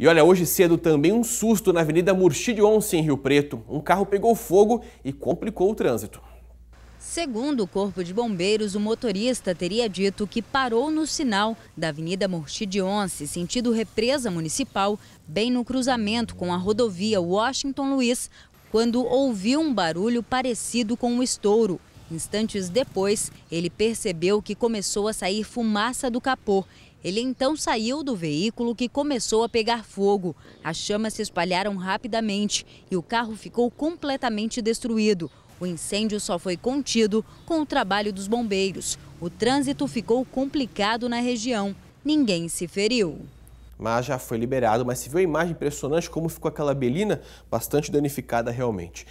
E olha, hoje cedo também um susto na Avenida de Once, em Rio Preto. Um carro pegou fogo e complicou o trânsito. Segundo o Corpo de Bombeiros, o motorista teria dito que parou no sinal da Avenida de 11, sentido Represa Municipal, bem no cruzamento com a rodovia Washington Luiz, quando ouviu um barulho parecido com um estouro. Instantes depois, ele percebeu que começou a sair fumaça do capô ele então saiu do veículo que começou a pegar fogo. As chamas se espalharam rapidamente e o carro ficou completamente destruído. O incêndio só foi contido com o trabalho dos bombeiros. O trânsito ficou complicado na região. Ninguém se feriu mas já foi liberado. Mas se viu a imagem impressionante como ficou aquela belina, bastante danificada realmente.